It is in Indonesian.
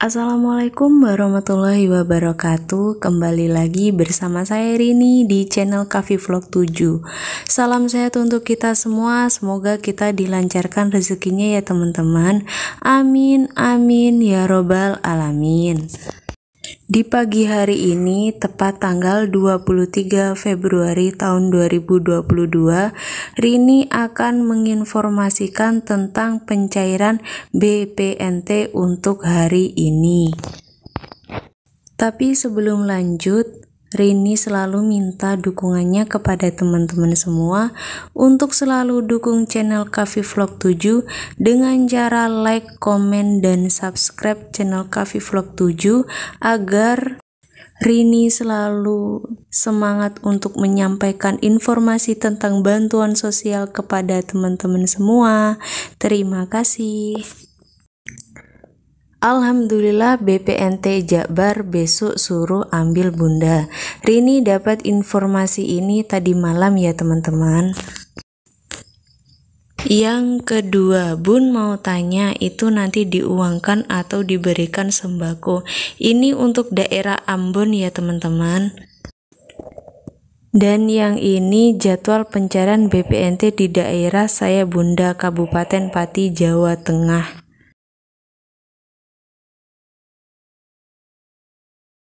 Assalamualaikum warahmatullahi wabarakatuh Kembali lagi bersama saya Rini di channel Kavi Vlog 7 Salam sehat untuk kita semua Semoga kita dilancarkan rezekinya ya teman-teman Amin, amin, ya robbal alamin di pagi hari ini, tepat tanggal 23 Februari tahun 2022, Rini akan menginformasikan tentang pencairan BPNT untuk hari ini. Tapi sebelum lanjut, Rini selalu minta dukungannya kepada teman-teman semua untuk selalu dukung channel Kavi Vlog 7 dengan cara like, komen, dan subscribe channel Kavi Vlog 7 agar Rini selalu semangat untuk menyampaikan informasi tentang bantuan sosial kepada teman-teman semua. Terima kasih. Alhamdulillah BPNT Jabar besok suruh ambil bunda. Rini dapat informasi ini tadi malam ya teman-teman. Yang kedua, Bun mau tanya itu nanti diuangkan atau diberikan sembako. Ini untuk daerah Ambon ya teman-teman. Dan yang ini jadwal pencarian BPNT di daerah saya Bunda Kabupaten Pati Jawa Tengah.